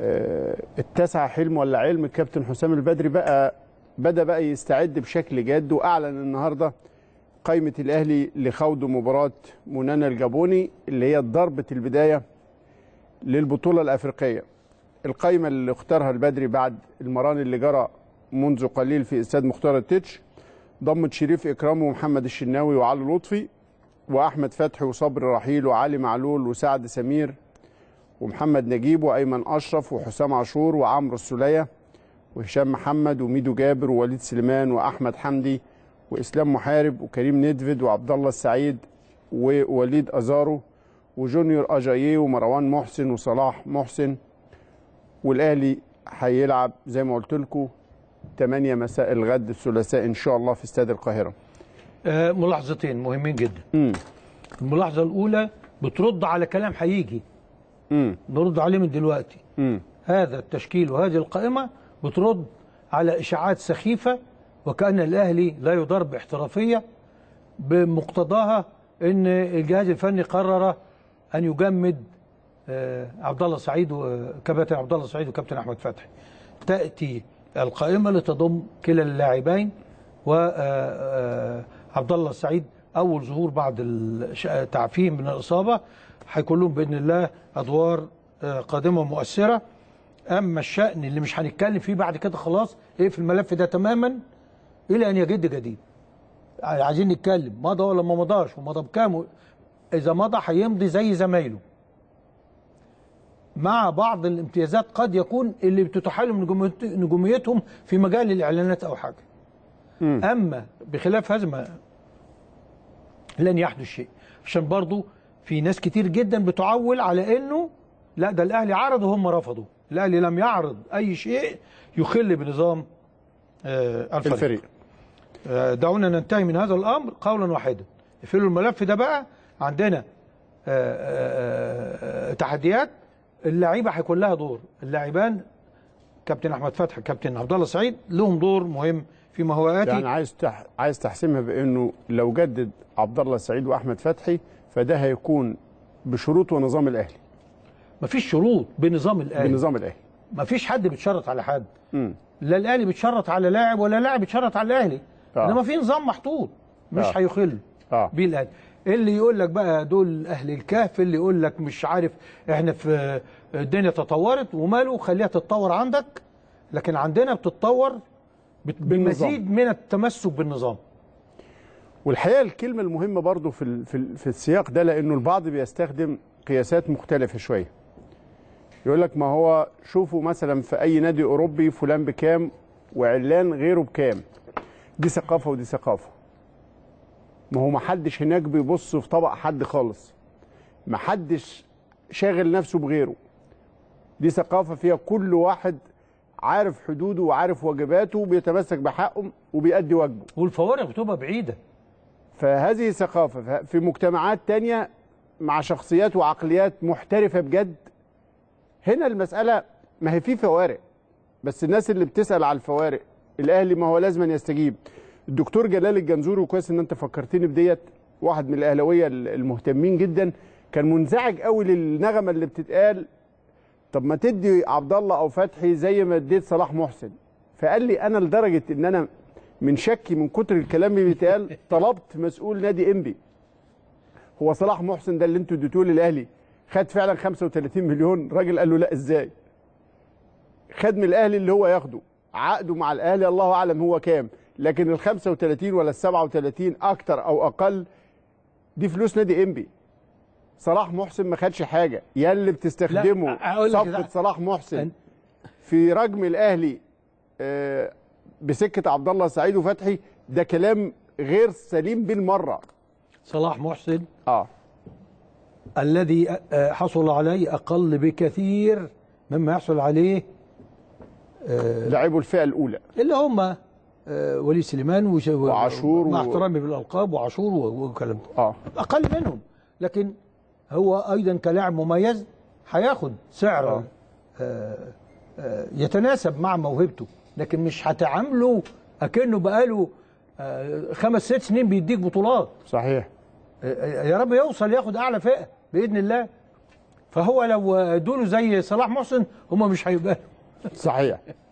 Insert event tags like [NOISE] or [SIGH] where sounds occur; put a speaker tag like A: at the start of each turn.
A: آه، اتسع حلم ولا علم الكابتن حسام البدري بقى بدا بقى يستعد بشكل جاد واعلن النهارده قائمه الاهلي لخوض مباراه منانا الجابوني اللي هي ضربه البدايه للبطوله الافريقيه القائمه اللي اختارها البدري بعد المران اللي جرى منذ قليل في استاد مختار التتش ضمت شريف اكرام ومحمد الشناوي وعلي لطفي واحمد فتحي وصبر رحيل وعلي معلول وسعد سمير ومحمد نجيب وايمن اشرف وحسام عاشور وعمرو السوليه وهشام محمد وميدو جابر ووليد سليمان واحمد حمدي واسلام محارب وكريم ندفد وعبد الله السعيد ووليد ازارو وجونيور اجاييه ومروان محسن وصلاح محسن والاهلي هيلعب زي ما قلت لكم 8 مساء الغد الثلاثاء ان شاء الله في استاد القاهره.
B: آه ملاحظتين مهمين جدا. م. الملاحظه الاولى بترد على كلام هيجي برد عليه من دلوقتي هذا التشكيل وهذه القائمة بترد على إشاعات سخيفة وكأن الأهلي لا يدار باحترافية بمقتضاها أن الجهاز الفني قرر أن يجمد آه، عبد الله سعيد وكابتن عبد الله سعيد وكابتن أحمد فتحي تأتي القائمة لتضم كلا اللاعبين وعبد آه، آه، الله سعيد اول ظهور بعد التعفيم من الاصابه هيكون لهم باذن الله ادوار آه، قادمه مؤثره اما الشان اللي مش هنتكلم فيه بعد كده خلاص ايه في الملف ده تماما الى ان يجد جديد عايزين نتكلم مضى ولا ما مضاش ومضى بكام اذا مضى هيمضي زي زمايله مع بعض الامتيازات قد يكون اللي بتتاح من نجوميتهم في مجال الاعلانات او حاجه م. اما بخلاف هذا لن يحدث شيء عشان برضو في ناس كتير جدا بتعول على انه لا ده الاهلي عرض وهم رفضوا الاهلي لم يعرض اي شيء يخل بنظام آه، الفريق, الفريق. آه، دعونا ننتهي من هذا الامر قولا واحدا اقفلوا الملف ده بقى عندنا آه، تحديات اللعيبه هيكون لها دور اللاعبان كابتن احمد فتحي كابتن عبد الله سعيد لهم دور مهم
A: فيما هو اتي يعني عايز تح... عايز تحسمها بانه لو جدد عبد الله سعيد واحمد فتحي فده هيكون بشروط ونظام الاهلي مفيش شروط بنظام الاهلي بنظام الاهلي مفيش حد بيتشرط على حد م. لا الاهلي بيتشرط على لاعب ولا لاعب
B: بيتشرط على الاهلي آه. انما في نظام محطوط مش آه. هيخل آه. بيه الاهلي اللي يقول لك بقى دول اهل الكهف اللي يقول لك مش عارف احنا في الدنيا تطورت وماله خليها تتطور عندك لكن عندنا بتتطور بمزيد
A: من التمسك بالنظام والحقيقه الكلمه المهمه برضو في في السياق ده لانه البعض بيستخدم قياسات مختلفه شويه يقول لك ما هو شوفوا مثلا في اي نادي اوروبي فلان بكام وعلان غيره بكام دي ثقافه ودي ثقافه ما هو ما حدش هناك بيبص في طبق حد خالص ما حدش شاغل نفسه بغيره دي ثقافة فيها كل واحد عارف حدوده وعارف واجباته وبيتمسك بحقه وبيأدي واجبه
B: والفوارق بتبقى بعيدة
A: فهذه ثقافة في مجتمعات تانية مع شخصيات وعقليات محترفة بجد هنا المسألة ما هي في فوارق بس الناس اللي بتسأل على الفوارق الأهلي ما هو لازم يستجيب الدكتور جلال الجنزور وكويس ان انت فكرتني بديت واحد من الاهلاويه المهتمين جدا كان منزعج قوي للنغمه اللي بتتقال طب ما تدي عبد الله او فتحي زي ما اديت صلاح محسن فقال لي انا لدرجه ان انا من شكي من كتر الكلام اللي بيتقال [LAUGHS] طلبت مسؤول نادي انبي هو صلاح محسن ده اللي انتوا اديتوه للاهلي خد فعلا 35 مليون راجل قال له لا ازاي خد من الاهلي اللي هو ياخده عقده مع الاهلي الله اعلم هو كام لكن ال 35 ولا ال 37 اكتر او اقل دي فلوس نادي انبي صلاح محسن ما خدش حاجه يا اللي بتستخدمه صفقه صلاح محسن في رجم الاهلي آه، بسكه عبد الله سعيد وفتحي ده كلام غير سليم بالمره
B: صلاح محسن اه الذي آه، آه، حصل عليه اقل بكثير مما يحصل عليه لاعبو الفئه الاولى اللي هم آه، وليد سليمان وعاشور مع احترامي بالالقاب وعاشور والكلام ده اه اقل منهم لكن هو ايضا كلاعب مميز هياخد سعر آه. آه آه يتناسب مع موهبته لكن مش هتعامله اكنه بقاله آه خمس ست سنين بيديك بطولات صحيح آه،, آه يا رب يوصل ياخد اعلى فئه باذن الله فهو لو دونه زي صلاح محسن هم مش هيبقى صحيح